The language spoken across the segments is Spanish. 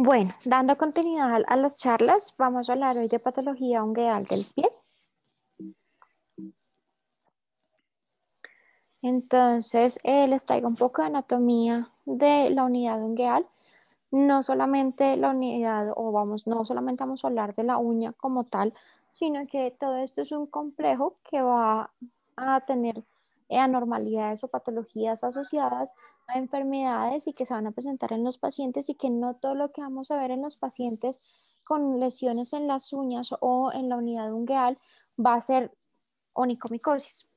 Bueno, dando continuidad a las charlas, vamos a hablar hoy de patología ungueal del pie. Entonces, eh, les traigo un poco de anatomía de la unidad ungueal. No solamente la unidad, o vamos, no solamente vamos a hablar de la uña como tal, sino que todo esto es un complejo que va a tener anormalidades o patologías asociadas enfermedades y que se van a presentar en los pacientes y que no todo lo que vamos a ver en los pacientes con lesiones en las uñas o en la unidad ungueal va a ser onicomicosis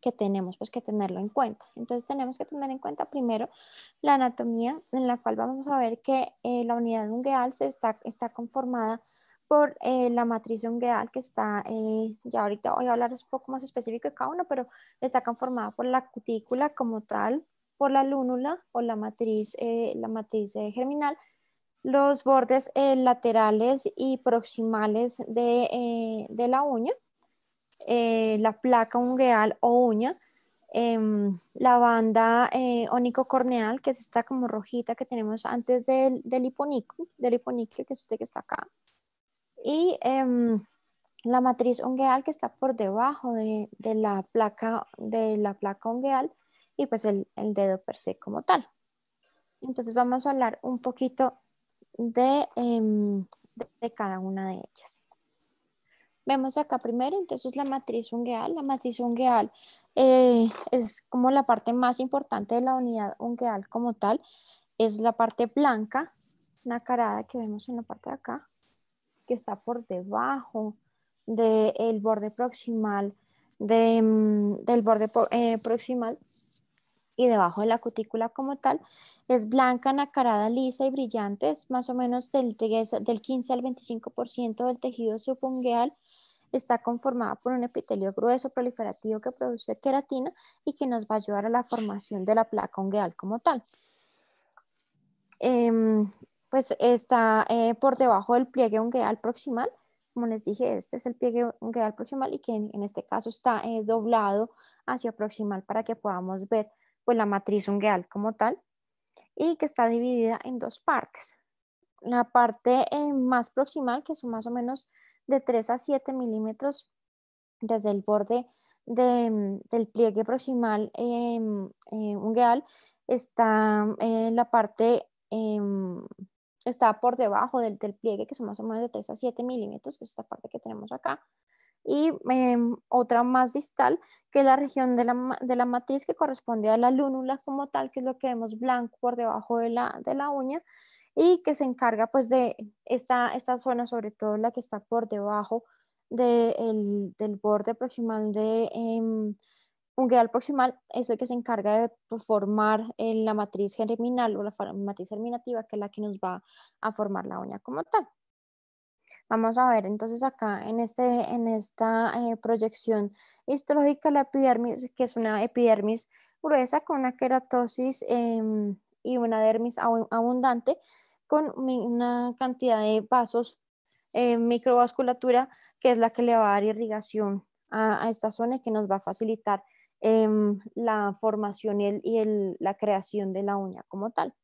que tenemos pues que tenerlo en cuenta. Entonces tenemos que tener en cuenta primero la anatomía en la cual vamos a ver que eh, la unidad ungueal se está, está conformada por eh, la matriz ungueal que está, eh, ya ahorita voy a hablar un poco más específico de cada uno, pero está conformada por la cutícula como tal, por la lúnula o la matriz, eh, la matriz eh, germinal, los bordes eh, laterales y proximales de, de la uña, la placa ungueal o uña, em, la banda onicocorneal, corneal que es esta como rojita que tenemos antes del, del hiponico, del hiponicle, que es este que está acá, y em, la matriz ungueal que está por debajo de, de la placa de la placa ungueal y pues el, dedo per se como tal. Entonces vamos a hablar un poquito em, de, cada una de ellas. Vemos acá primero entonces la matriz ungueal. La matriz ungueal eh, es como la parte más importante de la unidad ungueal como tal. Es la parte blanca, nacarada que vemos en la parte de acá, que está por debajo del borde proximal, de, em, del borde eh, proximal y debajo de la cutícula como tal, es blanca, nacarada, lisa y brillante, es más o menos del, del 15 al 25% del tejido subungueal, está conformada por un epitelio grueso proliferativo que produce queratina y que nos va a ayudar a la formación de la placa ungueal como tal. Em, pues está eh, por debajo del pliegue ungueal proximal, como les dije, este es el pliegue ungueal proximal y que en, este caso está eh, doblado hacia proximal para que podamos ver pues la matriz ungueal como tal, y que está dividida en dos partes. La parte eh, más proximal, que son más o menos de 3 a 7 milímetros desde el borde mm, del pliegue proximal em, eh, ungueal, está eh, la parte, em, está por debajo del, del pliegue, que son más o menos de 3 a 7 milímetros, que es esta parte que tenemos acá y em, otra más distal, que es la región de la, matriz que corresponde a la lúnula como tal, que es lo que vemos blanco por debajo de la, de la uña y que se encarga pues de esta, esta zona, sobre todo la que está por debajo del borde proximal de eh, ungueal proximal, es el que se encarga de pues, formar eh, la matriz germinal o la matriz germinativa, que es la que nos va a formar la uña como tal. Vamos a ver, entonces acá en, este, en esta eh, proyección histológica, la epidermis, que es una epidermis gruesa con una queratosis em, y una dermis abundante, con una cantidad de vasos, eh, microvasculatura, que es la que le va a dar irrigación a, estas esta zona y que nos va a facilitar em, la formación y, la creación de la uña como tal.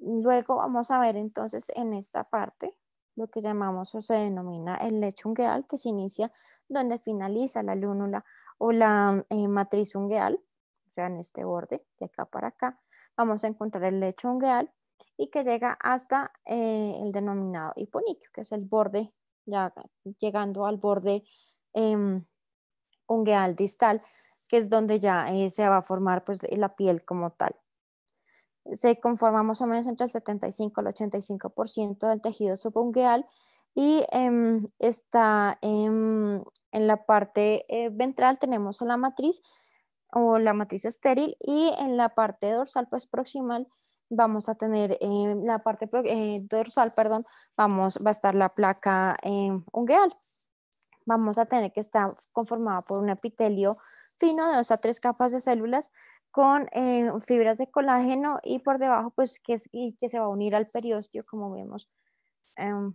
Luego vamos a ver entonces en esta parte lo que llamamos o se denomina el lecho ungueal, que se inicia donde finaliza la lúnula o la eh, matriz ungueal, o sea, en este borde, de acá para acá, vamos a encontrar el lecho ungueal y que llega hasta eh, el denominado hiponiquio, que es el borde, ya llegando al borde em, ungueal distal, que es donde ya eh, se va a formar pues, la piel como tal se conforma más o menos entre el 75 al 85% del tejido subungueal y em, está en la parte eh, ventral tenemos la matriz o la matriz estéril y en la parte dorsal pues proximal vamos a tener em, la parte eh, dorsal, perdón, vamos, va a estar la placa em, ungueal. Vamos a tener que estar conformada por un epitelio fino de dos a tres capas de células con eh, fibras de colágeno y por debajo pues que, es, que se va a unir al periósteo como vemos em,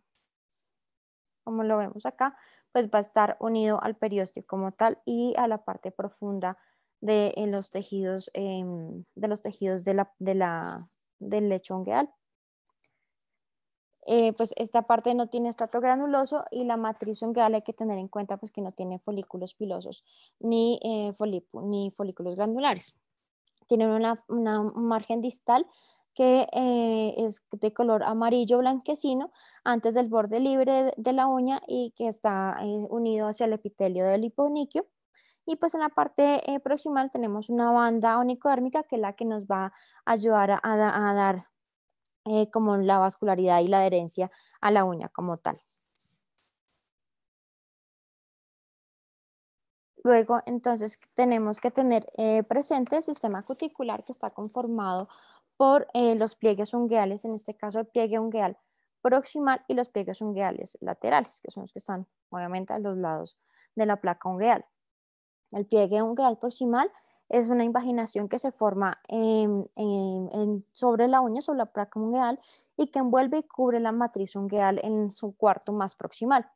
como lo vemos acá pues va a estar unido al periósteo como tal y a la parte profunda de los tejidos em, de los tejidos de la, del lecho ungueal eh, pues esta parte no tiene estrato granuloso y la matriz ungueal hay que tener en cuenta pues que no tiene folículos pilosos ni, eh, ni folículos granulares tienen una, margen distal que eh, es de color amarillo blanquecino antes del borde libre de, la uña y que está eh, unido hacia el epitelio del hiponiquio. Y pues en la parte eh, proximal tenemos una banda onicodérmica que es la que nos va a ayudar a, a dar como la vascularidad y la adherencia a la uña como tal. Luego, entonces, tenemos que tener eh, presente el sistema cuticular que está conformado por eh, los pliegues ungueales, en este caso el pliegue ungueal proximal y los pliegues ungueales laterales, que son los que están obviamente a los lados de la placa ungueal. El pliegue ungueal proximal es una invaginación que se forma em, em, sobre la uña, sobre la placa ungueal, y que envuelve y cubre la matriz ungueal en su cuarto más proximal.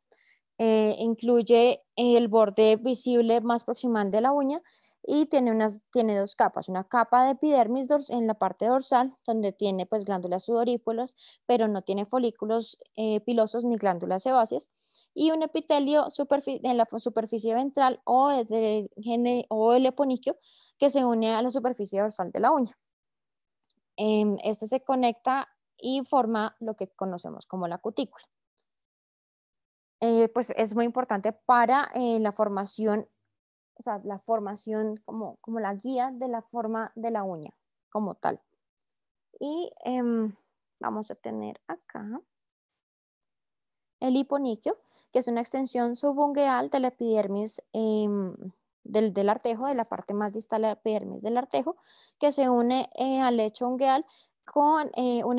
Eh, incluye el borde visible más proximal de la uña y tiene, unas, tiene dos capas, una capa de epidermis en la parte dorsal, donde tiene pues glándulas sudorípulas, pero no tiene folículos eh, pilosos ni glándulas sebáceas, y un epitelio en la superficie ventral o, o el eponiquio que se une a la superficie dorsal de la uña. Em, este se conecta y forma lo que conocemos como la cutícula. Eh, pues es muy importante para eh, la formación, o sea, la formación como, como la guía de la forma de la uña, como tal. Y em, vamos a tener acá el hiponiquio, que es una extensión subungueal de la epidermis em, del, del, artejo, de la parte más distal de la epidermis del artejo, que se une eh, al lecho ungueal con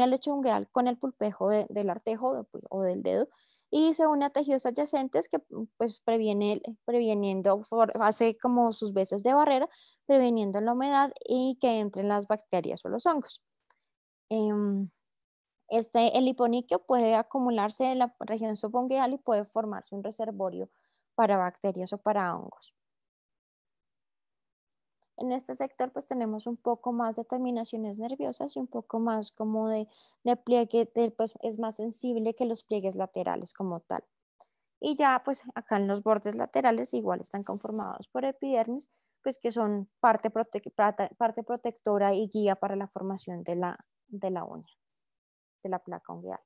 lecho ungueal con el pulpejo del artejo o pues, del dedo, y se une a tejidos adyacentes que mm, pues previene, eh, hace como sus veces de barrera, previniendo la humedad y que entren las bacterias o los hongos. Em, este, el hiponiquio puede acumularse en la región subungueal y puede formarse un reservorio para bacterias o para hongos. En este sector pues tenemos un poco más de terminaciones nerviosas y un poco más como de, pliegue, pues es más sensible que los pliegues laterales como tal. Y ya pues acá en los bordes laterales igual están conformados por epidermis, pues que son parte, parte protectora y guía para la formación de la, de la uña, de la placa ungueal.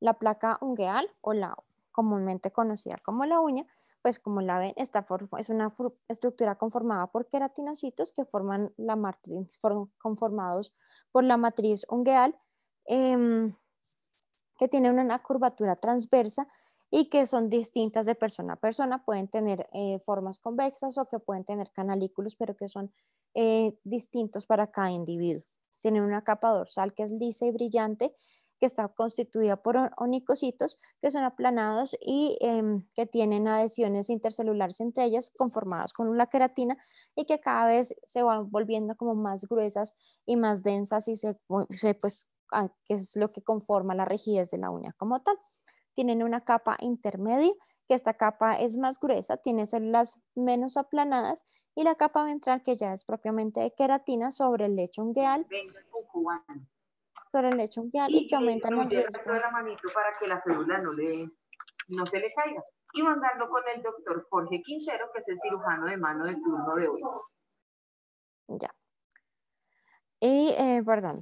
La placa ungueal o la comúnmente conocida como la uña pues como la ven, esta es una estructura conformada por queratinocitos que forman la matriz, conformados por la matriz ungueal, em, que tiene una curvatura transversa y que son distintas de persona a persona, pueden tener eh, formas convexas o que pueden tener canalículos, pero que son eh, distintos para cada individuo. Tienen una capa dorsal que es lisa y brillante que está constituida por onicocitos que son aplanados y em, que tienen adhesiones intercelulares entre ellas conformadas con la queratina y que cada vez se van volviendo como más gruesas y más densas y se, pues, ah, que es lo que conforma la rigidez de la uña como tal. Tienen una capa intermedia, que esta capa es más gruesa, tiene células menos aplanadas y la capa ventral que ya es propiamente de queratina sobre el lecho ungueal el lecho unguial que aumenta la manito para que la célula no, se le caiga. Y mandarlo con el doctor Jorge Quintero, que es el cirujano de mano del turno de hoy. Ya. Y, eh, perdón,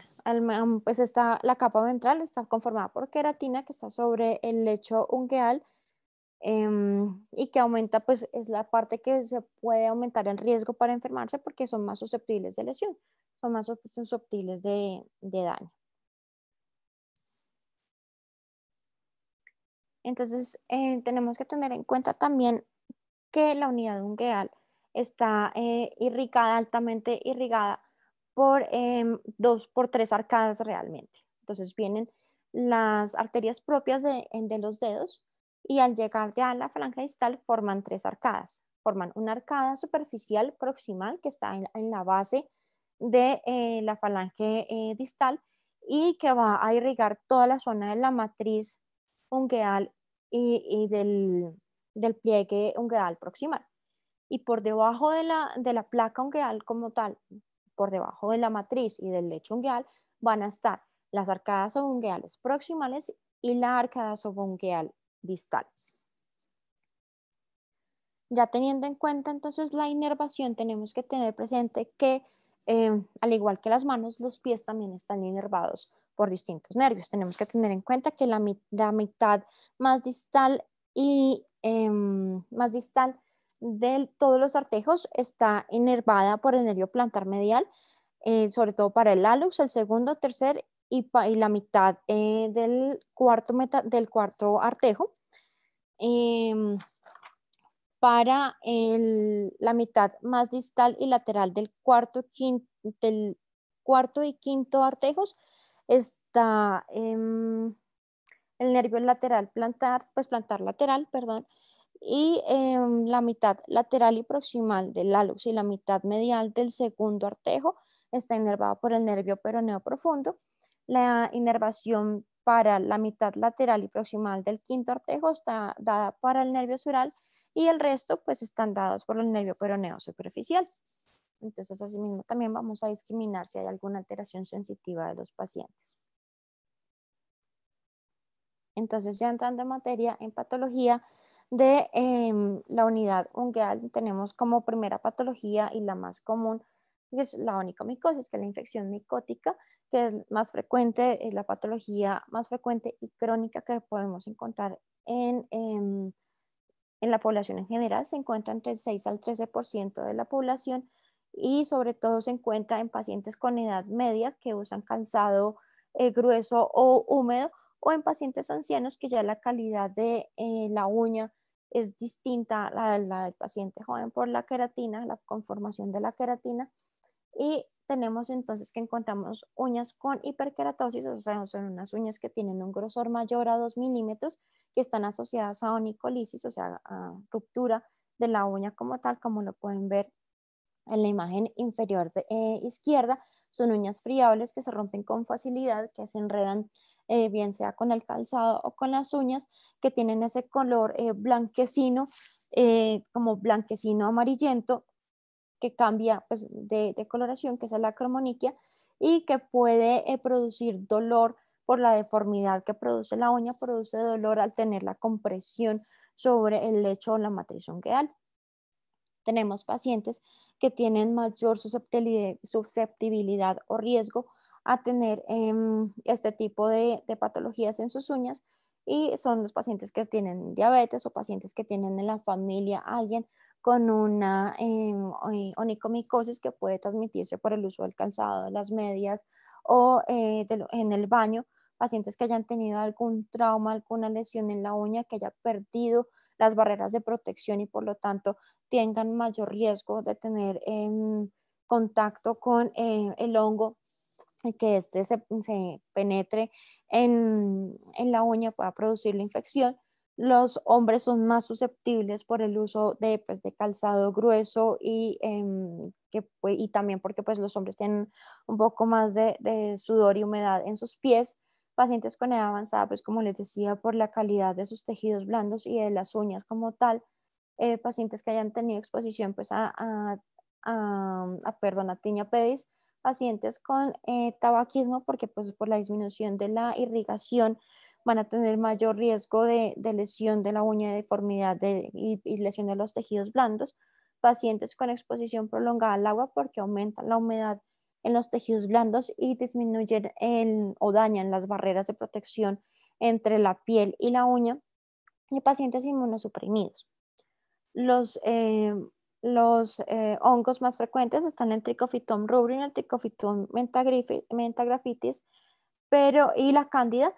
pues está, la capa ventral está conformada por queratina que está sobre el lecho ungueal em, y que aumenta, pues es la parte que se puede aumentar el riesgo para enfermarse porque son más susceptibles de lesión, son más susceptibles de daño. Entonces, eh, tenemos que tener en cuenta también que la unidad ungueal está eh, irrigada, altamente irrigada por em, dos, por tres arcadas realmente. Entonces vienen las arterias propias de, los dedos y al llegar ya a la falange distal forman tres arcadas. Forman una arcada superficial proximal que está en, la base de eh, la falange distal y que va a irrigar toda la zona de la matriz ungueal y, del, del, pliegue ungueal proximal. Y por debajo de la, de la placa ungueal como tal, por debajo de la matriz y del lecho ungueal, van a estar las arcadas subungueales proximales y la arcada subungueal distal. Ya teniendo en cuenta entonces la inervación, tenemos que tener presente que, eh, al igual que las manos, los pies también están inervados por distintos nervios. Tenemos que tener en cuenta que la, mitad más distal y em, más distal de todos los artejos está inervada por el nervio plantar medial, eh, sobre todo para el hallux, el segundo, tercer y, la mitad eh, del, cuarto del cuarto artejo. Em, para la mitad más distal y lateral del cuarto, quinto, del cuarto y quinto artejos está em, el nervio lateral plantar, pues plantar lateral, perdón, y em, la mitad lateral y proximal del hálux y la mitad medial del segundo artejo está inervada por el nervio peroneo profundo. La inervación para la mitad lateral y proximal del quinto artejo está dada para el nervio sural y el resto pues están dados por el nervio peroneo superficial. Entonces, asimismo, también vamos a discriminar si hay alguna alteración sensitiva de los pacientes. Entonces, ya entrando en materia, en patología de em, la unidad ungueal, tenemos como primera patología y la más común, que es la onicomicosis, que es la infección micótica, que es más frecuente, es la patología más frecuente y crónica que podemos encontrar en, em, en la población en general. Se encuentra entre el 6 al 13% de la población y sobre todo se encuentra en pacientes con edad media que usan calzado eh, grueso o húmedo o en pacientes ancianos que ya la calidad de eh, la uña es distinta a la, la, del paciente joven por la queratina, la conformación de la queratina y tenemos entonces que encontramos uñas con hiperkeratosis, o sea, son unas uñas que tienen un grosor mayor a 2 milímetros que están asociadas a onicolisis, o sea, a ruptura de la uña como tal, como lo pueden ver en la imagen inferior de, eh, izquierda son uñas friables que se rompen con facilidad, que se enredan eh, bien sea con el calzado o con las uñas, que tienen ese color eh, blanquecino, como blanquecino amarillento, que cambia pues, de, coloración, que es la cromoniquia, y que puede producir dolor por la deformidad que produce la uña, produce dolor al tener la compresión sobre el lecho o la matriz ungueal tenemos pacientes que tienen mayor susceptibilidad o riesgo a tener em, este tipo de, patologías en sus uñas y son los pacientes que tienen diabetes o pacientes que tienen en la familia alguien con una em, onicomicosis que puede transmitirse por el uso del calzado, las medias o eh, en el baño, pacientes que hayan tenido algún trauma, alguna lesión en la uña, que haya perdido las barreras de protección y por lo tanto tengan mayor riesgo de tener em, contacto con eh, el hongo que este se, penetre en, la uña pueda producir la infección. Los hombres son más susceptibles por el uso de, pues, calzado grueso y, em, también porque pues, los hombres tienen un poco más de sudor y humedad en sus pies. Pacientes con edad avanzada, pues como les decía, por la calidad de sus tejidos blandos y de las uñas como tal, eh, pacientes que hayan tenido exposición pues a, a, tiña pedis, pacientes con eh, tabaquismo porque pues por la disminución de la irrigación van a tener mayor riesgo de, lesión de la uña, y deformidad de, y, lesión de los tejidos blandos, pacientes con exposición prolongada al agua porque aumenta la humedad en los tejidos blandos y disminuyen o dañan las barreras de protección entre la piel y la uña en pacientes inmunosuprimidos. Los, eh, eh, hongos más frecuentes están en Trichophyton y el Trichophyton mentagrafitis pero, y la cándida.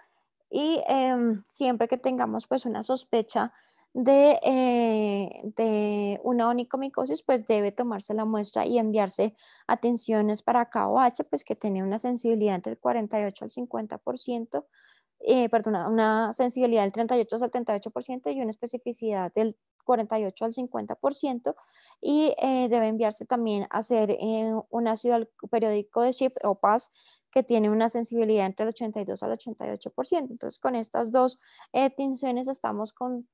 Y em, siempre que tengamos pues una sospecha de, eh, de una onicomicosis, pues debe tomarse la muestra y enviarse atenciones para KOH, pues que tiene una sensibilidad entre el 48 al 50%, eh, perdón, una sensibilidad del 38 al 78% y una especificidad del 48 al 50% y eh, debe enviarse también a hacer eh, un ácido periódico de Shift o PAS que tiene una sensibilidad entre el 82 al 88%. Entonces, con estas dos atenciones estamos con,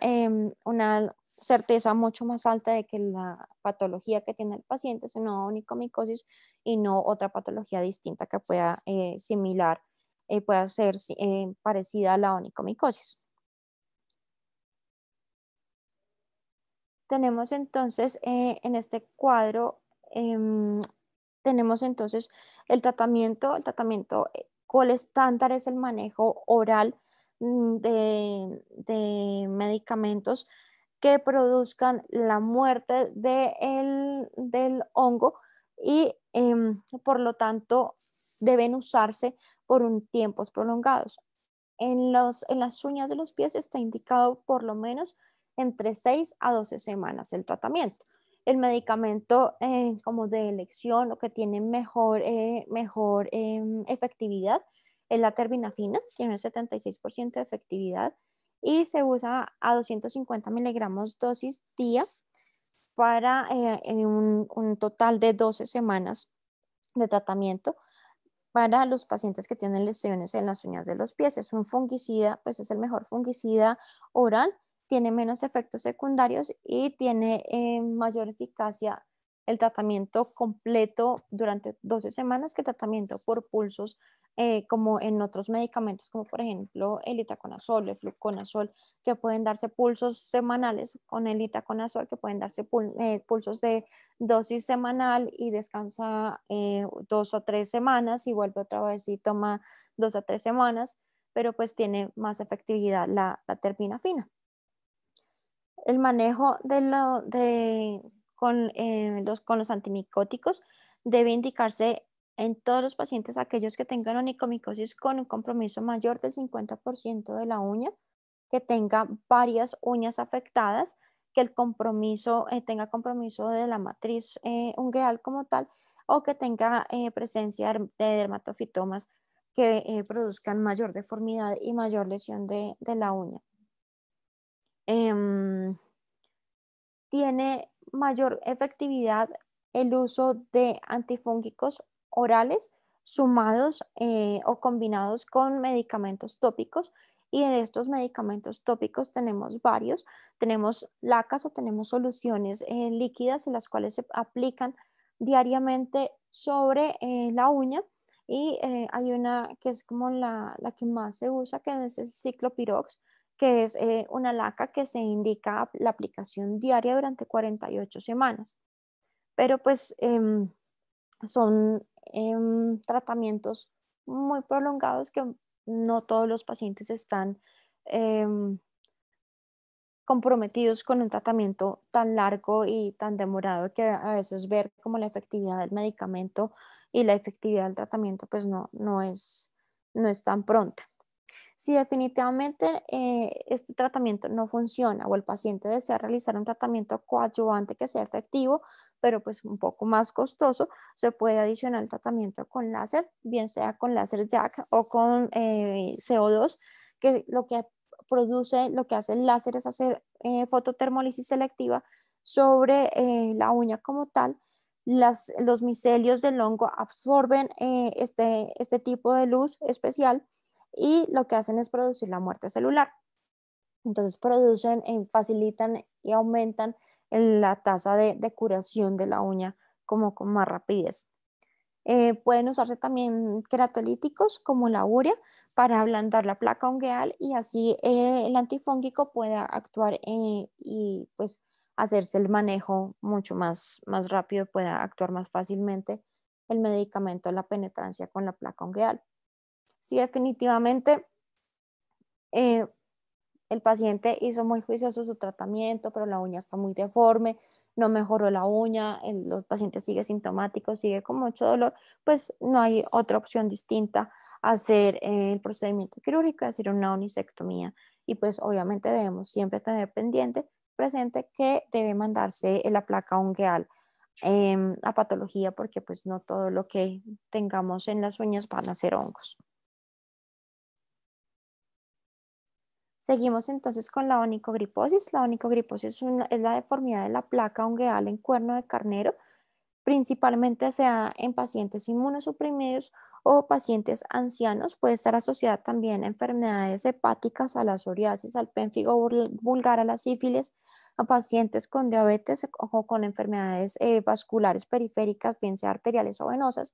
Em, una, certeza mucho más alta de que la patología que tiene el paciente es una onicomicosis y no otra patología distinta que pueda eh, similar, eh, pueda ser eh, parecida a la onicomicosis. Tenemos entonces en este cuadro, em, tenemos entonces el tratamiento, el tratamiento, ¿cuál estándar es el manejo oral? Mm, de, medicamentos que produzcan la muerte del hongo y em, por lo tanto deben usarse por un tiempos prolongados. En, las uñas de los pies está indicado por lo menos entre 6 a 12 semanas el tratamiento. El medicamento eh, como de elección o que tiene mejor eh, em, efectividad la la fina, tiene un 76% de efectividad y se usa a 250 miligramos dosis día para eh, en un, total de 12 semanas de tratamiento para los pacientes que tienen lesiones en las uñas de los pies. Es un fungicida, pues es el mejor fungicida oral, tiene menos efectos secundarios y tiene eh, mayor eficacia el tratamiento completo durante 12 semanas que el tratamiento por pulsos eh, como en otros medicamentos, como por ejemplo el itaconazol, el fluconazol, que pueden darse pulsos semanales con el itaconazol, que pueden darse eh, pulsos de dosis semanal y descansa eh, dos o tres semanas y vuelve otra vez y toma dos o tres semanas, pero pues tiene más efectividad la, la fina El manejo de, con, los, con los antimicóticos debe indicarse en todos los pacientes, aquellos que tengan onicomicosis con un compromiso mayor del 50% de la uña, que tenga varias uñas afectadas, que el compromiso eh, tenga compromiso de la matriz eh, ungueal como tal o que tenga eh, presencia de dermatofitomas que produzcan mayor deformidad y mayor lesión de, de la uña. Em, tiene mayor efectividad el uso de antifúngicos orales sumados eh, o combinados con medicamentos tópicos. Y de estos medicamentos tópicos tenemos varios. Tenemos lacas o tenemos soluciones eh, líquidas en las cuales se aplican diariamente sobre eh, la uña. Y hay una que es como la, la, que más se usa, que es el ciclopirox, que es una laca que se indica la aplicación diaria durante 48 semanas. Pero pues em, son em, tratamientos muy prolongados que no todos los pacientes están em, comprometidos con un tratamiento tan largo y tan demorado que a veces ver como la efectividad del medicamento y la efectividad del tratamiento pues no, es, tan pronta. Si definitivamente eh, este tratamiento no funciona o el paciente desea realizar un tratamiento coadyuvante que sea efectivo, pero pues un poco más costoso, se puede adicionar el tratamiento con láser, bien sea con láser jack o con eh, CO2, que lo que produce, lo que hace el láser es hacer eh, fototermólisis selectiva sobre eh, la uña como tal. los micelios del hongo absorben este, este tipo de luz especial y lo que hacen es producir la muerte celular. Entonces producen, facilitan y aumentan la tasa de, curación de la uña como con más rapidez. Eh, pueden usarse también queratolíticos como la urea para ablandar la placa ungueal y así eh, el antifúngico pueda actuar eh, y pues hacerse el manejo mucho más, más rápido, pueda actuar más fácilmente el medicamento, la penetrancia con la placa ungueal. Sí, definitivamente el paciente hizo muy juicioso su tratamiento, pero la uña está muy deforme, no mejoró la uña, el, paciente sigue sintomático, sigue con mucho dolor, pues no hay otra opción distinta a hacer eh, el procedimiento quirúrgico, decir, una onisectomía Y pues obviamente debemos siempre tener pendiente, presente que debe mandarse la placa ungueal em, a patología porque pues no todo lo que tengamos en las uñas van a ser hongos. Seguimos entonces con la onicogriposis. La onicogriposis es, la deformidad de la placa ungueal en cuerno de carnero, principalmente sea en pacientes inmunosuprimidos o pacientes ancianos. Puede estar asociada también a enfermedades hepáticas, a la psoriasis, al pénfigo vulgar, a la sífilis, a pacientes con diabetes o con enfermedades eh, vasculares periféricas, bien sea arteriales o venosas,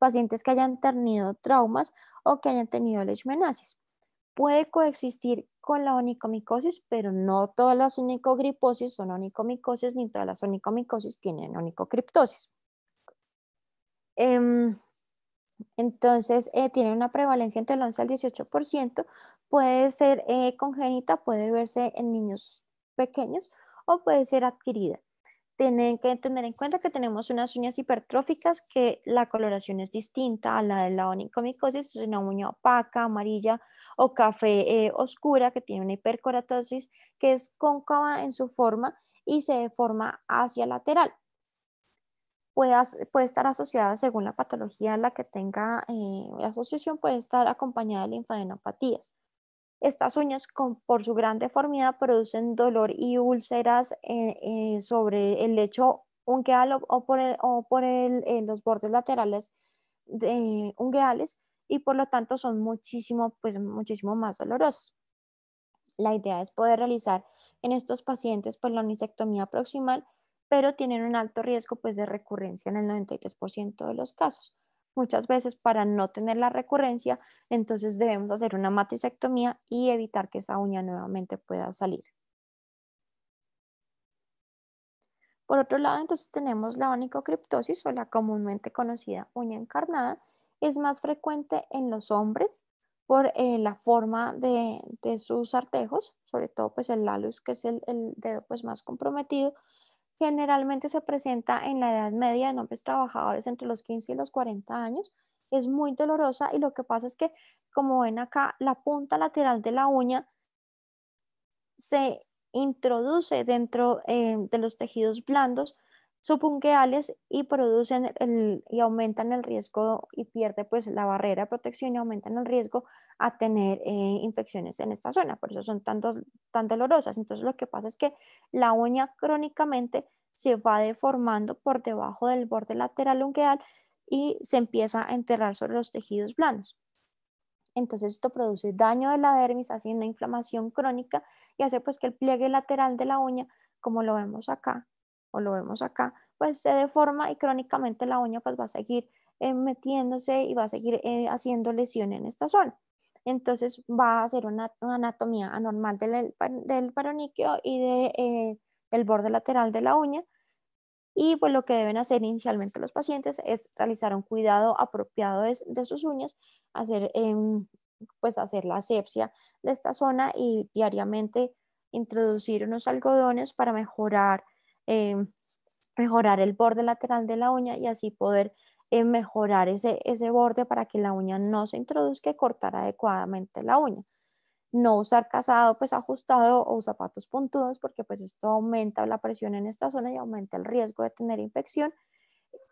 pacientes que hayan tenido traumas o que hayan tenido leishmaniasis puede coexistir con la onicomicosis, pero no todas las onicogriposis son onicomicosis, ni todas las onicomicosis tienen onicocriptosis. Em, entonces, eh, tiene una prevalencia entre el 11 al 18%, puede ser eh, congénita, puede verse en niños pequeños o puede ser adquirida tienen que tener en cuenta que tenemos unas uñas hipertróficas que la coloración es distinta a la de la onicomicosis, es una uña opaca, amarilla o café eh, oscura que tiene una hipercoratosis que es cóncava en su forma y se deforma hacia lateral. Puede, estar asociada según la patología a la que tenga eh, asociación, puede estar acompañada de linfadenopatías. Estas uñas, por su gran deformidad, producen dolor y úlceras eh, eh, sobre el lecho ungueal o, por, eh, los bordes laterales ungueales y por lo tanto son muchísimo, pues, más dolorosos. La idea es poder realizar en estos pacientes pues, la unisectomía proximal, pero tienen un alto riesgo pues, de recurrencia en el 93% de los casos muchas veces para no tener la recurrencia, entonces debemos hacer una matricectomía y evitar que esa uña nuevamente pueda salir. Por otro lado, entonces tenemos la onicocriptosis o la comúnmente conocida uña encarnada. Es más frecuente en los hombres por eh, la forma de, sus artejos, sobre todo pues el alus que es el, dedo pues, más comprometido, generalmente se presenta en la edad media en hombres trabajadores entre los 15 y los 40 años. Es muy dolorosa y lo que pasa es que, como ven acá, la punta lateral de la uña se introduce dentro eh, de los tejidos blandos subungueales y producen y aumentan el riesgo y pierde pues la barrera de protección y aumentan el riesgo a tener eh, infecciones en esta zona, por eso son tan, dolorosas. Entonces lo que pasa es que la uña crónicamente se va deformando por debajo del borde lateral ungueal y se empieza a enterrar sobre los tejidos blandos. Entonces esto produce daño de la dermis, haciendo una inflamación crónica y hace pues que el pliegue lateral de la uña, como lo vemos acá o lo vemos acá, pues se deforma y crónicamente la uña pues va a seguir eh, metiéndose y va a seguir eh, haciendo lesión en esta zona entonces va a hacer una, anatomía anormal del, del y de, eh, del borde lateral de la uña. Y pues lo que deben hacer inicialmente los pacientes es realizar un cuidado apropiado de, sus uñas, hacer, eh, pues hacer la asepsia de esta zona y diariamente introducir unos algodones para mejorar eh, el borde lateral de la uña y así poder mejorar ese, borde para que la uña no se introduzca y cortar adecuadamente la uña. No usar casado pues ajustado o zapatos puntudos porque pues esto aumenta la presión en esta zona y aumenta el riesgo de tener infección.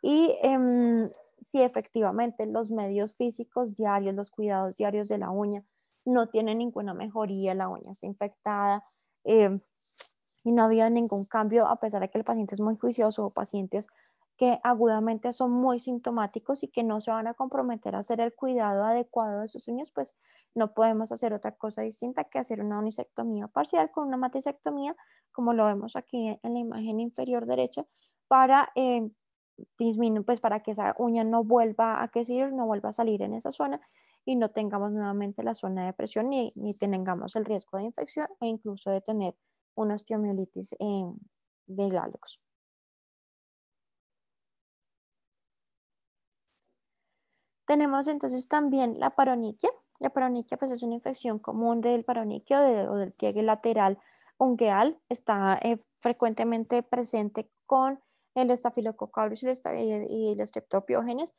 Y em, si efectivamente los medios físicos diarios, los cuidados diarios de la uña no tienen ninguna mejoría, la uña está infectada, em, y no había ningún cambio, a pesar de que el paciente es muy juicioso o pacientes que agudamente son muy sintomáticos y que no se van a comprometer a hacer el cuidado adecuado de sus uñas, pues no podemos hacer otra cosa distinta que hacer una unisectomía parcial con una matisectomía, como lo vemos aquí en la imagen inferior derecha, para eh, disminuir, pues para que esa uña no vuelva a crecer, no vuelva a salir en esa zona y no tengamos nuevamente la zona de presión ni, tengamos el riesgo de infección e incluso de tener una osteomielitis eh, del de Tenemos entonces también la paroniquia. La paroniquia pues, es una infección común del paroniquio o del pliegue lateral ungueal. Está eh, frecuentemente presente con el estafilococcus y, y, los streptopiógenes,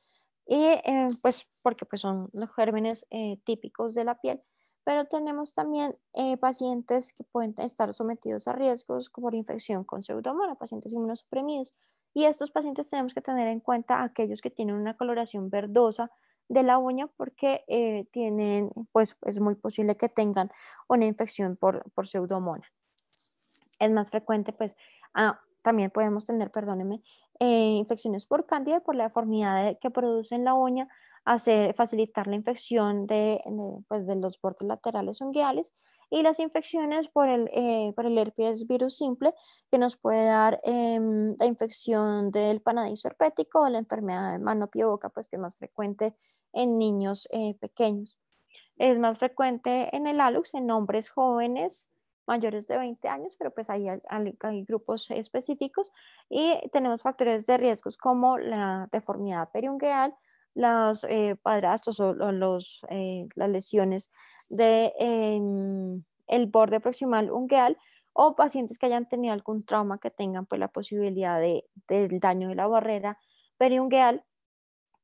y, eh, pues, porque pues, son los gérmenes eh, típicos de la piel. Pero tenemos también pacientes que pueden estar sometidos a riesgos por infección con pseudomonas, pacientes inmunosuprimidos, y estos pacientes tenemos que tener en cuenta aquellos que tienen una coloración verdosa de la uña porque eh, tienen, pues es muy posible que tengan una infección por, por pseudomona. Es más frecuente, pues, ah, también podemos tener, perdónenme, eh, infecciones por cándida y por la deformidad que produce la uña facilitar la infección de, pues de los bordes laterales ungueales y las infecciones por el, eh, por el herpes virus simple que nos puede dar em, la infección del panadizo herpético o la enfermedad de mano pie boca pues que es más frecuente en niños eh, pequeños. Es más frecuente en el alux en hombres jóvenes mayores de 20 años, pero pues ahí hay, hay, hay, grupos específicos y tenemos factores de riesgos como la deformidad periungueal, los eh, padrastros o, eh, las lesiones del de, em, el borde proximal ungueal o pacientes que hayan tenido algún trauma que tengan pues la posibilidad de, del daño de la barrera periungueal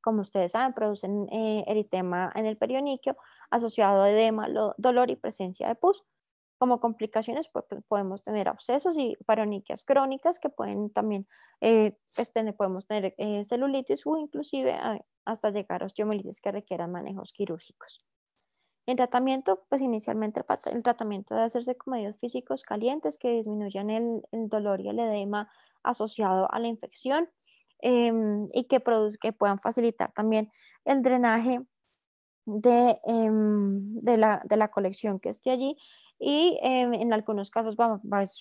como ustedes saben, producen eh, eritema en el perioniquio asociado a edema, dolor y presencia de pus. Como complicaciones pues, pues, podemos tener abscesos y paroniquias crónicas que pueden también, eh, pues, podemos tener eh, celulitis o inclusive ah, hasta llegar a osteomielitis que requieran manejos quirúrgicos. En tratamiento, pues inicialmente el, tratamiento debe hacerse con medios físicos calientes que disminuyan el, dolor y el edema asociado a la infección em, y que, puedan facilitar también el drenaje em, de, la, de, la, colección que esté allí y em, en algunos casos,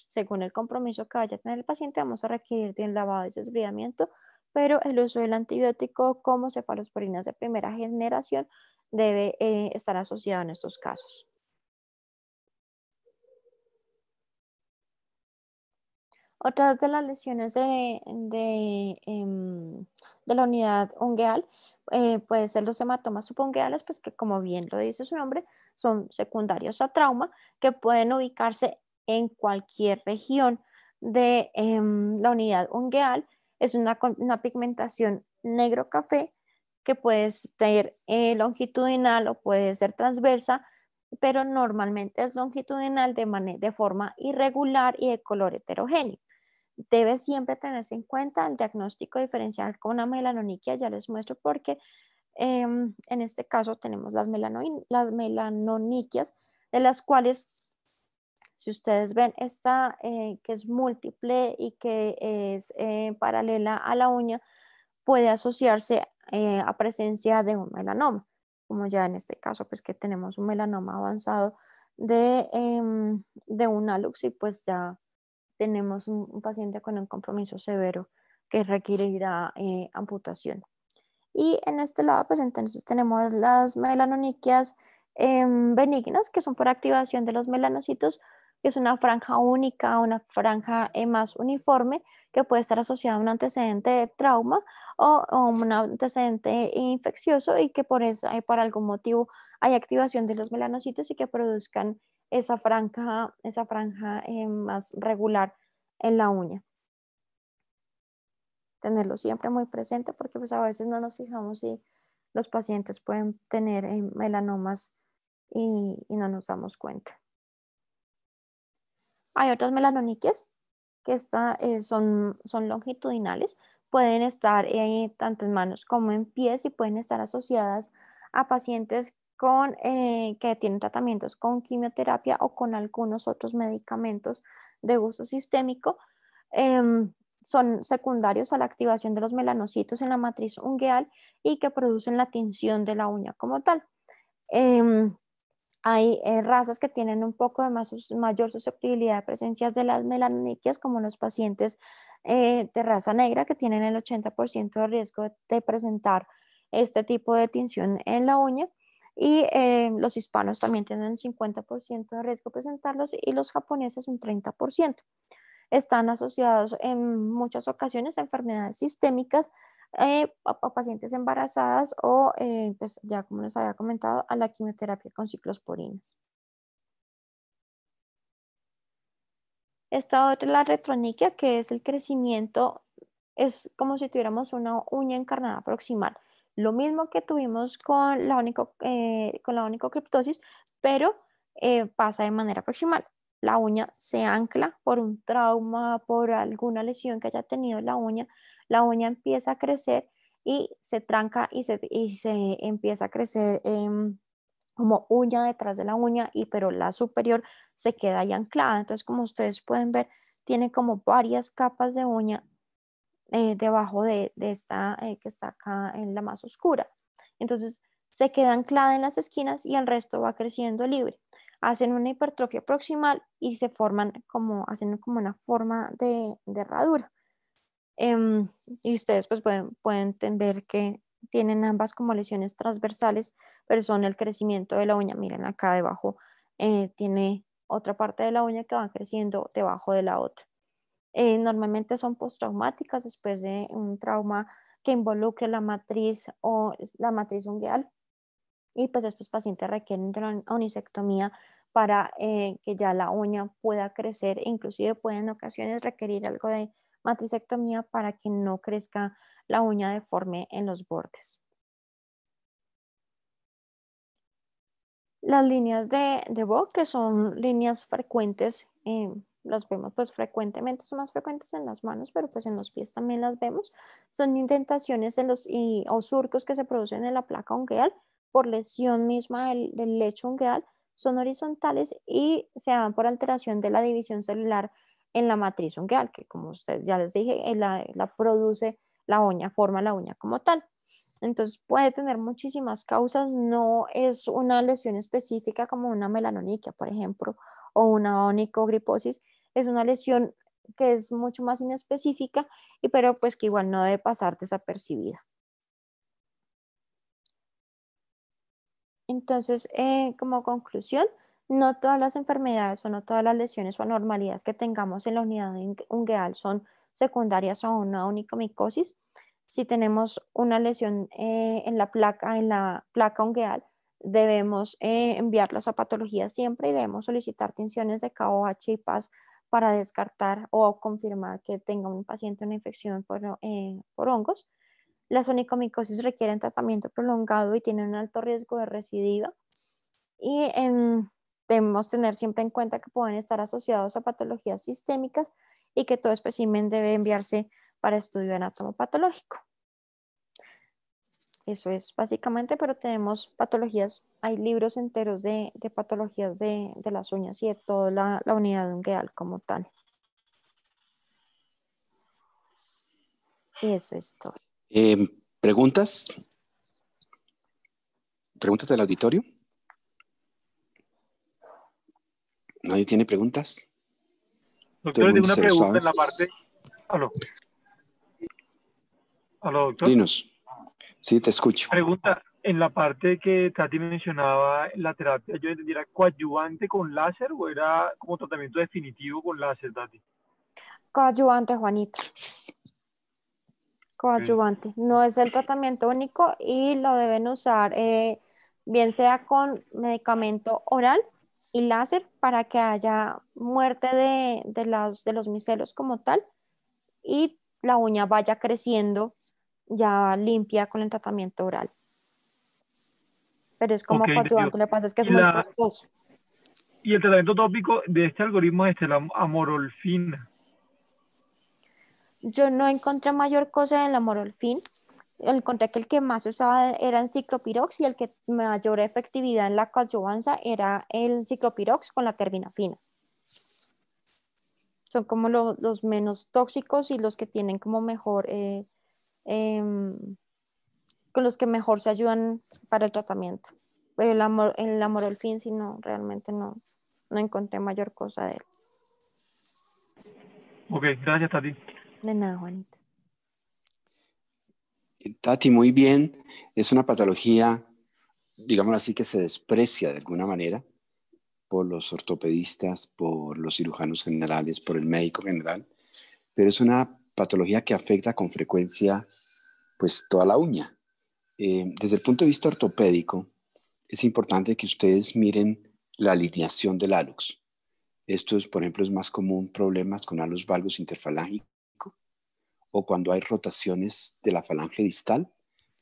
según el compromiso que vaya a tener el paciente, vamos a requerir de un lavado y desbridamiento, pero el uso del antibiótico como cefalosporinas de primera generación debe eh, estar asociado en estos casos. Otras de las lesiones de de la unidad ungueal, eh, puede ser los hematomas subungueales, pues que como bien lo dice su nombre, son secundarios a trauma que pueden ubicarse en cualquier región de em, la unidad ungueal. Es una, pigmentación negro-café que puede ser eh, longitudinal o puede ser transversa, pero normalmente es longitudinal de, de forma irregular y de color heterogéneo debe siempre tenerse en cuenta el diagnóstico diferencial con una melanoniquia, ya les muestro porque em, en este caso tenemos las, las melanoniquias, de las cuales, si ustedes ven, esta eh, que es múltiple y que es eh, paralela a la uña, puede asociarse eh, a presencia de un melanoma, como ya en este caso, pues que tenemos un melanoma avanzado de, em, de un alux y pues ya tenemos un, paciente con un compromiso severo que requerirá a eh, amputación. Y en este lado, pues entonces tenemos las melanoniquias em, benignas, que son por activación de los melanocitos, que es una franja única, una franja eh, más uniforme, que puede estar asociada a un antecedente de trauma o, o un antecedente infeccioso y que por, eh, por algún motivo hay activación de los melanocitos y que produzcan esa franja, esa franja eh, más regular en la uña. Tenerlo siempre muy presente porque pues a veces no nos fijamos si los pacientes pueden tener eh, melanomas y, no nos damos cuenta. Hay otras melanoniquias que eh, son, longitudinales, pueden estar tanto en manos como en pies y pueden estar asociadas a pacientes eh, que tienen tratamientos con quimioterapia o con algunos otros medicamentos de uso sistémico. Em, son secundarios a la activación de los melanocitos en la matriz ungueal y que producen la tinción de la uña como tal. Em, hay eh, razas que tienen un poco de más, mayor susceptibilidad de presencias de las melanoniquias, como los pacientes eh, de raza negra, que tienen el 80% de riesgo de presentar este tipo de tinción en la uña y eh, los hispanos también tienen un 50% de riesgo de presentarlos y los japoneses un 30%. Están asociados en muchas ocasiones a enfermedades sistémicas, eh, a, pacientes embarazadas o, eh, pues, ya como les había comentado, a la quimioterapia con ciclosporinas. Esta otra es la retroniquia, que es el crecimiento, es como si tuviéramos una uña encarnada proximal lo mismo que tuvimos con la, único, eh, con la onicocriptosis, pero eh, pasa de manera proximal. La uña se ancla por un trauma, por alguna lesión que haya tenido la uña. La uña empieza a crecer y se tranca y se, se empieza a crecer em, como uña detrás de la uña, y pero la superior se queda ahí anclada. Entonces, como ustedes pueden ver, tiene como varias capas de uña eh, debajo de, esta eh, que está acá en la más oscura. Entonces se queda anclada en las esquinas y el resto va creciendo libre. Hacen una hipertrofia proximal y se forman como, hacen como una forma de, de herradura. Em, y ustedes pues pueden, pueden ver que tienen ambas como lesiones transversales, pero son el crecimiento de la uña. Miren acá debajo eh, tiene otra parte de la uña que va creciendo debajo de la otra. Eh, normalmente son postraumáticas después de un trauma que involucre la matriz o la matriz ungueal. Y pues estos pacientes requieren de una para eh, que ya la uña pueda crecer, inclusive pueden en ocasiones requerir algo de matricectomía para que no crezca la uña deforme en los bordes. Las líneas de, de que son líneas frecuentes eh, las vemos pues frecuentemente, son más frecuentes en las manos, pero pues en los pies también las vemos. Son indentaciones de los, o surcos que se producen en la placa ungueal por lesión misma del, lecho ungueal, son horizontales y se dan por alteración de la división celular en la matriz ungueal, que como ya les dije, eh, la, la produce la uña, forma la uña como tal. Entonces puede tener muchísimas causas, no es una lesión específica como una melanoniquia, por ejemplo, o una onicogriposis, es una lesión que es mucho más inespecífica, y pero pues que igual no debe pasar desapercibida. Entonces, eh, como conclusión, no todas las enfermedades o no todas las lesiones o anormalidades que tengamos en la unidad ungueal son secundarias a una única micosis. Si tenemos una lesión eh, en la placa, en la placa ungueal, debemos eh, enviarlas a patología siempre y debemos solicitar tensiones de KOH y PAS para descartar o confirmar que tenga un paciente una infección eh, por, hongos. Las onicomicosis requieren tratamiento prolongado y tienen un alto riesgo de recidiva. Y em, debemos tener siempre en cuenta que pueden estar asociados a patologías sistémicas y que todo espécimen debe enviarse para estudio patológico. Eso es básicamente, pero tenemos patologías, hay libros enteros de, patologías de, las uñas y de toda la, la unidad ungueal como tal. Eso es todo. Em, ¿Preguntas? ¿Preguntas del auditorio? ¿Nadie tiene preguntas? Doctor, tengo una pregunta en la parte... Aló. Aló, doctor. Dinos. Sí, te escucho. Pregunta, en la parte que Tati mencionaba, la terapia, yo entendía coadyuvante con láser o era como tratamiento definitivo con láser, Tati. Coadyuvante, Juanito. Coadyuvante. No es el tratamiento único y lo deben usar eh, bien sea con medicamento oral y láser para que haya muerte de, de, de los micelos como tal y la uña vaya creciendo ya limpia con el tratamiento oral. Pero es como coadyuvante, pasa es que es muy costoso. Y el tratamiento tópico de este algoritmo es la amorolfina. Yo no encontré mayor cosa en la amorolfina. Encontré que el que más se usaba era el ciclopirox y el que mayor efectividad en la coadyuvanza era el ciclopirox con la terbinafina son como los menos tóxicos y los que tienen como mejor eh, Em, con los que mejor se ayudan para el tratamiento. Pero el amor, el amor al fin, si no, realmente no, no encontré mayor cosa de él. Ok, gracias Tati. De nada, Juanita. Tati, muy bien. Es una patología, digamos así, que se desprecia de alguna manera por los ortopedistas, por los cirujanos generales, por el médico general, pero es una patología que afecta con frecuencia pues toda la uña. Eh, desde el punto de vista ortopédico, es importante que ustedes miren la alineación del hálux. Esto, por ejemplo, es más común problemas con hálux valgus interfalángico o cuando hay rotaciones de la falange distal.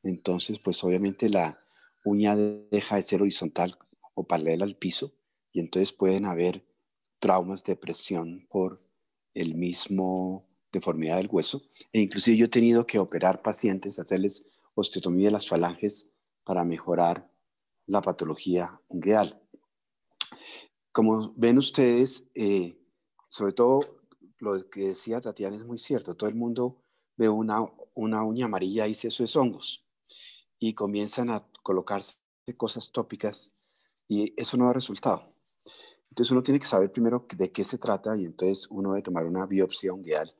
Entonces, pues obviamente la uña deja de ser horizontal o paralela al piso y entonces pueden haber traumas de presión por el mismo deformidad del hueso. E inclusive yo he tenido que operar pacientes, hacerles osteotomía de las falanges para mejorar la patología ungueal. Como ven ustedes, eh, sobre todo lo que decía Tatiana es muy cierto. Todo el mundo ve una, una uña amarilla y dice eso es hongos. Y comienzan a colocarse cosas tópicas y eso no da resultado. Entonces uno tiene que saber primero de qué se trata y entonces uno debe tomar una biopsia ungueal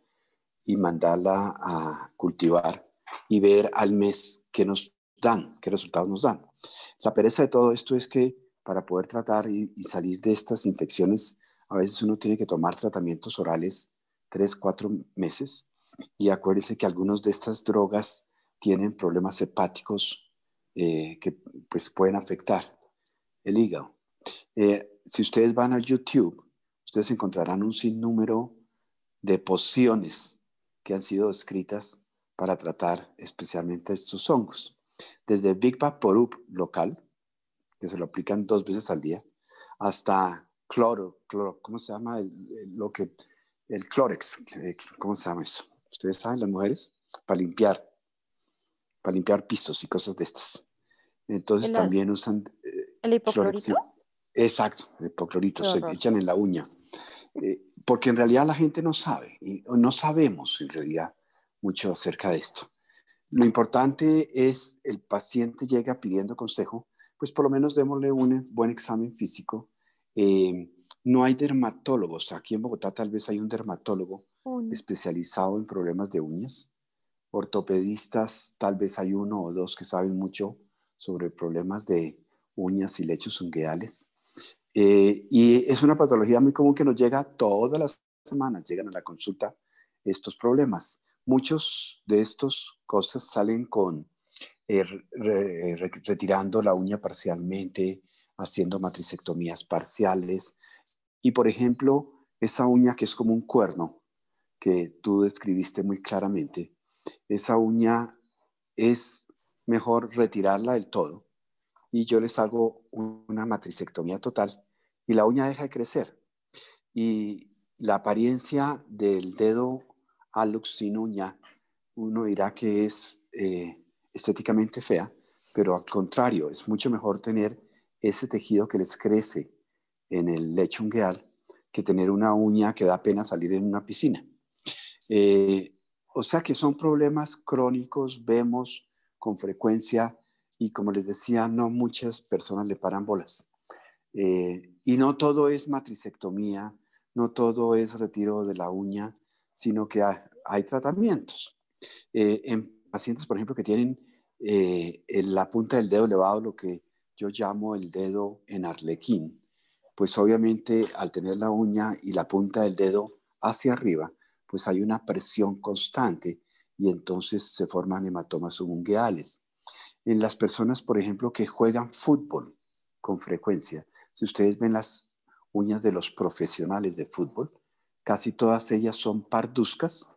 y mandarla a cultivar y ver al mes qué nos dan, qué resultados nos dan. La pereza de todo esto es que para poder tratar y, salir de estas infecciones, a veces uno tiene que tomar tratamientos orales tres, cuatro meses. Y acuérdense que algunas de estas drogas tienen problemas hepáticos eh, que pues, pueden afectar el hígado. Eh, si ustedes van al YouTube, ustedes encontrarán un sinnúmero de pociones que han sido escritas para tratar especialmente estos hongos. Desde Big local, que se lo aplican dos veces al día, hasta cloro, cloro ¿cómo se llama? El, lo que, el clorex, eh, ¿cómo se llama eso? Ustedes saben, las mujeres, para limpiar, para limpiar pisos y cosas de estas. Entonces también usan... Eh, ¿El hipoclorito? exacto, el hipoclorito, se echan en la uña. Eh, porque en realidad la gente no sabe, y no sabemos en realidad mucho acerca de esto. Lo importante es, el paciente llega pidiendo consejo, pues por lo menos démosle un buen examen físico. Eh, no hay dermatólogos, aquí en Bogotá tal vez hay un dermatólogo oh, especializado en problemas de uñas, ortopedistas, tal vez hay uno o dos que saben mucho sobre problemas de uñas y lechos ungueales. Eh, y es una patología muy común que nos llega todas las semanas, llegan a la consulta estos problemas. Muchos de estos cosas salen con eh, retirando la uña parcialmente, haciendo matricectomías parciales. Y por ejemplo, esa uña que es como un cuerno, que tú describiste muy claramente, esa uña es mejor retirarla del todo y yo les hago una matricectomía total y la uña deja de crecer. Y la apariencia del dedo alux sin uña, uno dirá que es eh, estéticamente fea, pero al contrario, es mucho mejor tener ese tejido que les crece en el lecho ungueal que tener una uña que da pena salir en una piscina. Eh, o sea que son problemas crónicos, vemos con frecuencia y como les decía, no muchas personas le paran bolas. Eh, y no todo es matricectomía, no todo es retiro de la uña, sino que hay, tratamientos. Eh, en pacientes, por ejemplo, que tienen eh, la punta del dedo elevado, lo que yo llamo el dedo en arlequín, pues obviamente al tener la uña y la punta del dedo hacia arriba, pues hay una presión constante y entonces se forman hematomas subungueales en las personas, por ejemplo, que juegan fútbol con frecuencia. Si ustedes ven las uñas de los profesionales de fútbol, casi todas ellas son parduzcas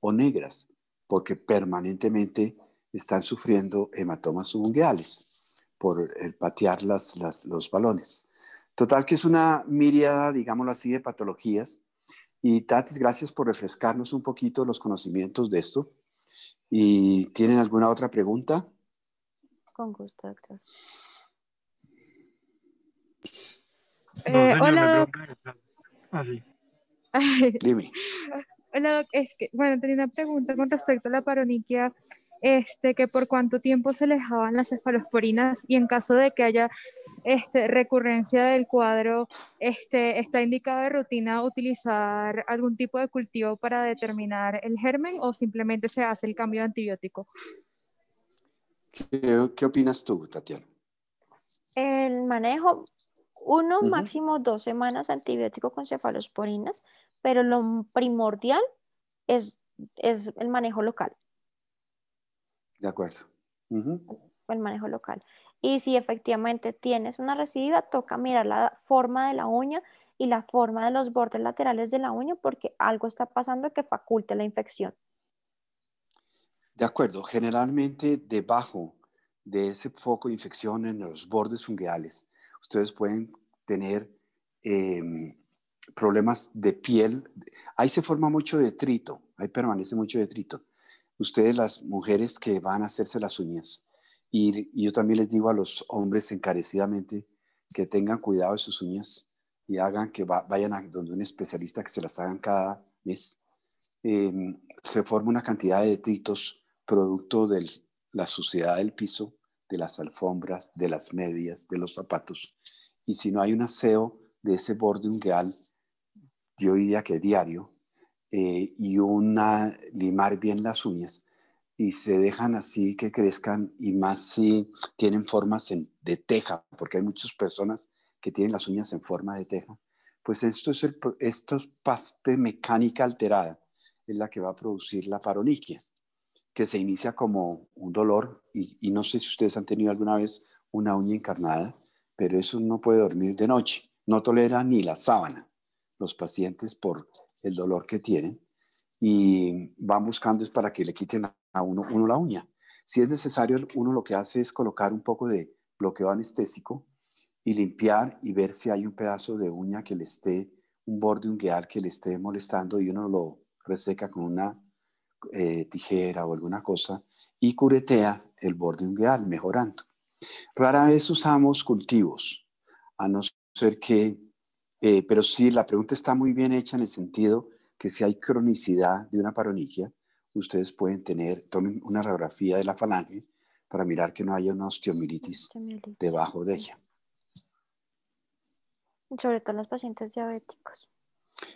o negras, porque permanentemente están sufriendo hematomas subungueales por el patear los balones. Total que es una miriada, digámoslo así, de patologías. Y Tatis, gracias por refrescarnos un poquito los conocimientos de esto. ¿Y tienen alguna otra pregunta? Con gusto, doctor. Eh, hola, ah, Hola, bueno, tenía una pregunta con respecto a la paroniquia. Este, que por cuánto tiempo se les daban las cefalosporinas y en caso de que haya este, recurrencia del cuadro, este, ¿está indicado de rutina utilizar algún tipo de cultivo para determinar el germen o simplemente se hace el cambio de antibiótico? ¿Qué, opinas tú, Tatiana? El manejo, uno, máximo dos semanas antibiótico con cefalosporinas, pero lo primordial es, es el manejo local. De acuerdo. El manejo local. Y si efectivamente tienes una residida, toca mirar la forma de la uña y la forma de los bordes laterales de la uña porque algo está pasando que faculte la infección. De acuerdo, generalmente debajo de ese foco de infección en los bordes ungueales, ustedes pueden tener em, problemas de piel. Ahí se forma mucho detrito, ahí permanece mucho detrito. Ustedes, las mujeres que van a hacerse las uñas, y, yo también les digo a los hombres encarecidamente que tengan cuidado de sus uñas y hagan que vayan a donde un especialista que se las hagan cada mes. Em, se forma una cantidad de detritos producto de la suciedad del piso, de las alfombras, de las medias, de los zapatos. Y si no hay un aseo de ese borde ungueal, yo diría que diario, eh, y una limar bien las uñas, y se dejan así que crezcan, y más si tienen formas de teja, porque hay muchas personas que tienen las uñas en forma de teja, pues esto es, esto es parte mecánica alterada, es la que va a producir la paroniquia que se inicia como un dolor, y, no sé si ustedes han tenido alguna vez una uña encarnada, pero eso no puede dormir de noche, no tolera ni la sábana los pacientes por el dolor que tienen y van buscando es para que le quiten a uno, uno la uña. Si es necesario, uno lo que hace es colocar un poco de bloqueo anestésico y limpiar y ver si hay un pedazo de uña que le esté, un borde ungueal que le esté molestando y uno lo reseca con una eh, tijera o alguna cosa y curetea el borde ungueal, mejorando. Rara vez usamos cultivos, a no ser que, eh, pero sí, la pregunta está muy bien hecha en el sentido que si hay cronicidad de una paronigia, ustedes pueden tener, tomen una radiografía de la falange para mirar que no haya una osteomilitis. debajo de ella. Sobre todo en los pacientes diabéticos.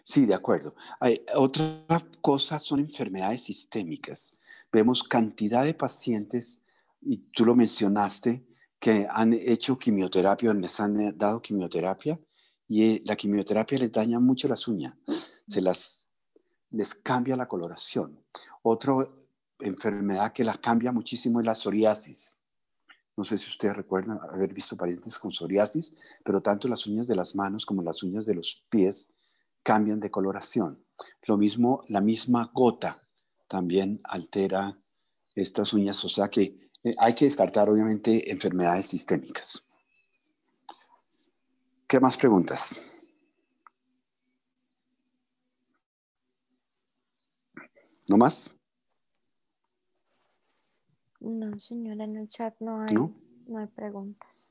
Sí, de acuerdo. Hay, otra cosa son enfermedades sistémicas. Vemos cantidad de pacientes, y tú lo mencionaste, que han hecho quimioterapia o les han eh, dado quimioterapia y eh, la quimioterapia les daña mucho las uñas, se les cambia la coloración. Otra enfermedad que las cambia muchísimo es la psoriasis. No sé si ustedes recuerdan haber visto parientes con psoriasis, pero tanto las uñas de las manos como las uñas de los pies cambian de coloración. Lo mismo, la misma gota también altera estas uñas, o sea que eh, hay que descartar obviamente enfermedades sistémicas. ¿Qué más preguntas? ¿No más? No, señora, en el chat no hay, preguntas.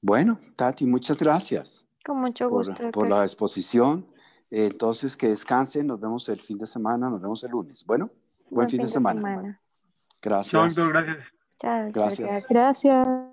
Bueno, Tati, muchas gracias. Con mucho gusto. por la exposición entonces, que descansen, nos vemos el fin de semana, nos vemos el lunes. Bueno, buen, fin, de, semana. Gracias. gracias. Gracias.